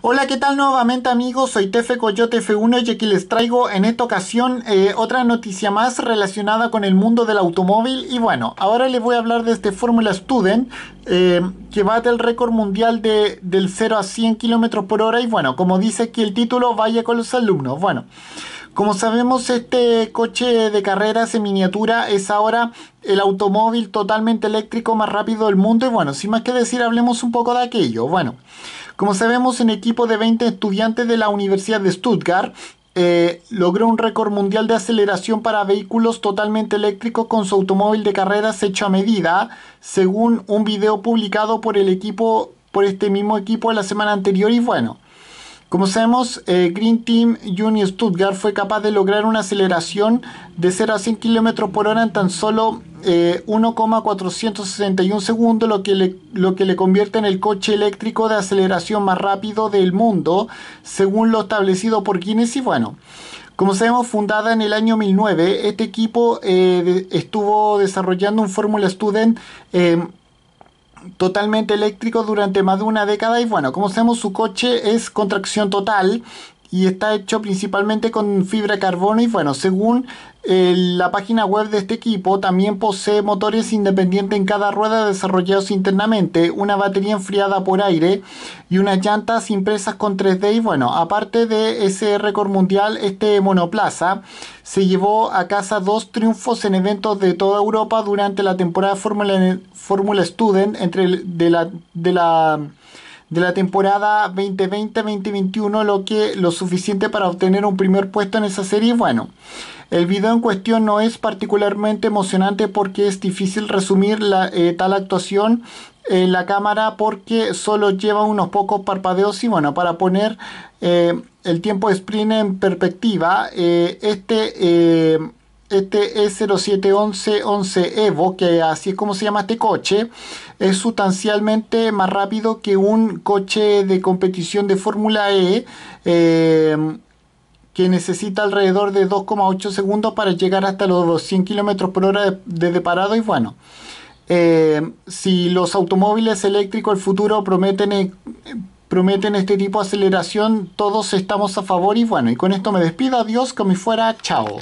Hola, ¿qué tal nuevamente amigos? Soy Tefe Coyote F1 y aquí les traigo en esta ocasión eh, otra noticia más relacionada con el mundo del automóvil y bueno, ahora les voy a hablar de este Fórmula Student. Eh, que bate el récord mundial de, del 0 a 100 km por hora y bueno, como dice aquí el título vaya con los alumnos. Bueno, como sabemos este coche de carreras en miniatura es ahora el automóvil totalmente eléctrico más rápido del mundo y bueno, sin más que decir hablemos un poco de aquello. Bueno, como sabemos, un equipo de 20 estudiantes de la Universidad de Stuttgart eh, logró un récord mundial de aceleración para vehículos totalmente eléctricos con su automóvil de carreras hecho a medida, según un video publicado por el equipo, por este mismo equipo la semana anterior. Y bueno, como sabemos, eh, Green Team Junior Stuttgart fue capaz de lograr una aceleración de 0 a 100 km por hora en tan solo 1,461 eh, segundos, lo que, le, lo que le convierte en el coche eléctrico de aceleración más rápido del mundo, según lo establecido por Guinness. Y bueno, como sabemos, fundada en el año 2009, este equipo eh, estuvo desarrollando un Fórmula Student. Eh, totalmente eléctrico durante más de una década y bueno, como sabemos su coche es contracción total y está hecho principalmente con fibra de carbono y bueno, según eh, la página web de este equipo también posee motores independientes en cada rueda desarrollados internamente, una batería enfriada por aire y unas llantas impresas con 3D y bueno, aparte de ese récord mundial, este monoplaza se llevó a casa dos triunfos en eventos de toda Europa durante la temporada Fórmula Student entre de la, de la de la temporada 2020-2021, lo que lo suficiente para obtener un primer puesto en esa serie. Bueno, el video en cuestión no es particularmente emocionante porque es difícil resumir la, eh, tal actuación en la cámara porque solo lleva unos pocos parpadeos y bueno, para poner eh, el tiempo de sprint en perspectiva, eh, este este E0711 Evo, que así es como se llama este coche, es sustancialmente más rápido que un coche de competición de Fórmula E em, que necesita alrededor de 2,8 segundos para llegar hasta los 100 km por hora desde parado y bueno. Em, si los automóviles eléctricos del futuro eh, prometen, este tipo de aceleración, todos estamos a favor y bueno, y con esto me despido, adiós, como fuera, chao.